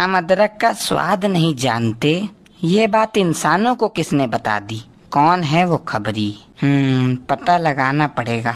हम अदरक का स्वाद नहीं जानते ये बात इंसानों को किसने बता दी कौन है वो खबरी हम्म पता लगाना पड़ेगा